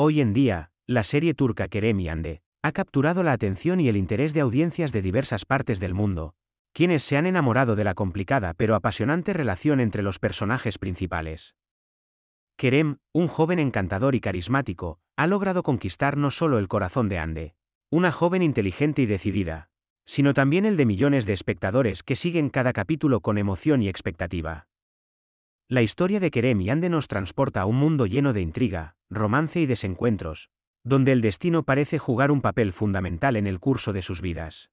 Hoy en día, la serie turca Kerem y Ande ha capturado la atención y el interés de audiencias de diversas partes del mundo, quienes se han enamorado de la complicada pero apasionante relación entre los personajes principales. Kerem, un joven encantador y carismático, ha logrado conquistar no solo el corazón de Ande, una joven inteligente y decidida, sino también el de millones de espectadores que siguen cada capítulo con emoción y expectativa. La historia de Kerem y Ande nos transporta a un mundo lleno de intriga, romance y desencuentros, donde el destino parece jugar un papel fundamental en el curso de sus vidas.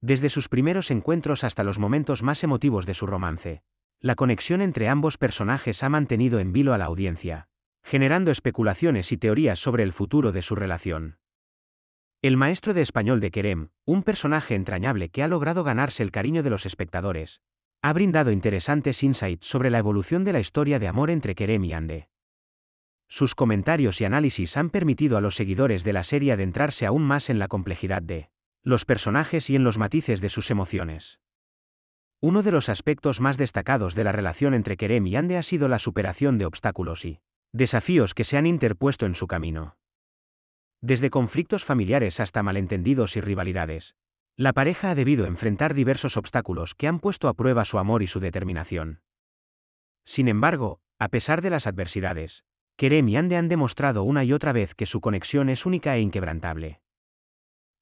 Desde sus primeros encuentros hasta los momentos más emotivos de su romance, la conexión entre ambos personajes ha mantenido en vilo a la audiencia, generando especulaciones y teorías sobre el futuro de su relación. El maestro de español de Kerem, un personaje entrañable que ha logrado ganarse el cariño de los espectadores, ha brindado interesantes insights sobre la evolución de la historia de amor entre Kerem y Ande. Sus comentarios y análisis han permitido a los seguidores de la serie adentrarse aún más en la complejidad de los personajes y en los matices de sus emociones. Uno de los aspectos más destacados de la relación entre Kerem y Ande ha sido la superación de obstáculos y desafíos que se han interpuesto en su camino. Desde conflictos familiares hasta malentendidos y rivalidades, la pareja ha debido enfrentar diversos obstáculos que han puesto a prueba su amor y su determinación. Sin embargo, a pesar de las adversidades, Kerem y Ande han demostrado una y otra vez que su conexión es única e inquebrantable.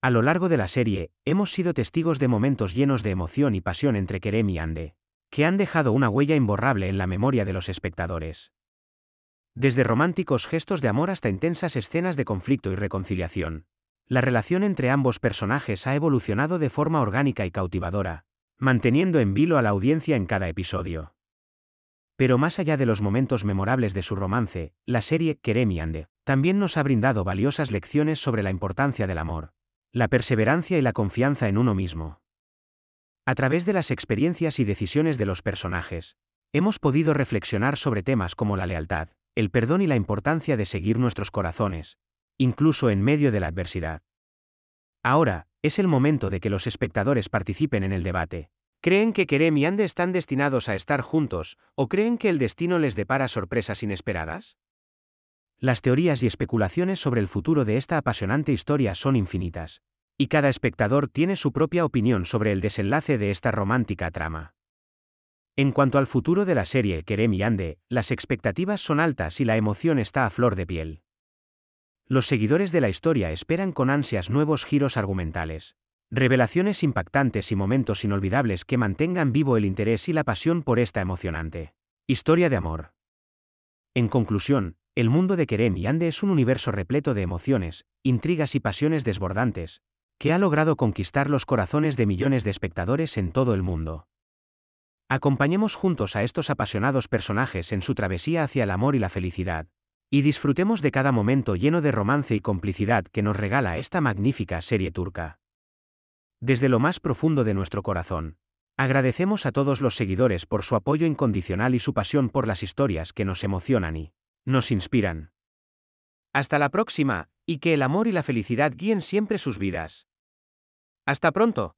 A lo largo de la serie, hemos sido testigos de momentos llenos de emoción y pasión entre Kerem y Ande, que han dejado una huella imborrable en la memoria de los espectadores. Desde románticos gestos de amor hasta intensas escenas de conflicto y reconciliación, la relación entre ambos personajes ha evolucionado de forma orgánica y cautivadora, manteniendo en vilo a la audiencia en cada episodio. Pero más allá de los momentos memorables de su romance, la serie Keremiande también nos ha brindado valiosas lecciones sobre la importancia del amor, la perseverancia y la confianza en uno mismo. A través de las experiencias y decisiones de los personajes, hemos podido reflexionar sobre temas como la lealtad, el perdón y la importancia de seguir nuestros corazones, incluso en medio de la adversidad. Ahora, es el momento de que los espectadores participen en el debate. ¿Creen que Kerem y Ande están destinados a estar juntos, o creen que el destino les depara sorpresas inesperadas? Las teorías y especulaciones sobre el futuro de esta apasionante historia son infinitas, y cada espectador tiene su propia opinión sobre el desenlace de esta romántica trama. En cuanto al futuro de la serie Kerem y Ande, las expectativas son altas y la emoción está a flor de piel. Los seguidores de la historia esperan con ansias nuevos giros argumentales, revelaciones impactantes y momentos inolvidables que mantengan vivo el interés y la pasión por esta emocionante historia de amor. En conclusión, el mundo de Kerem y Ande es un universo repleto de emociones, intrigas y pasiones desbordantes, que ha logrado conquistar los corazones de millones de espectadores en todo el mundo. Acompañemos juntos a estos apasionados personajes en su travesía hacia el amor y la felicidad, y disfrutemos de cada momento lleno de romance y complicidad que nos regala esta magnífica serie turca. Desde lo más profundo de nuestro corazón, agradecemos a todos los seguidores por su apoyo incondicional y su pasión por las historias que nos emocionan y nos inspiran. Hasta la próxima, y que el amor y la felicidad guíen siempre sus vidas. Hasta pronto.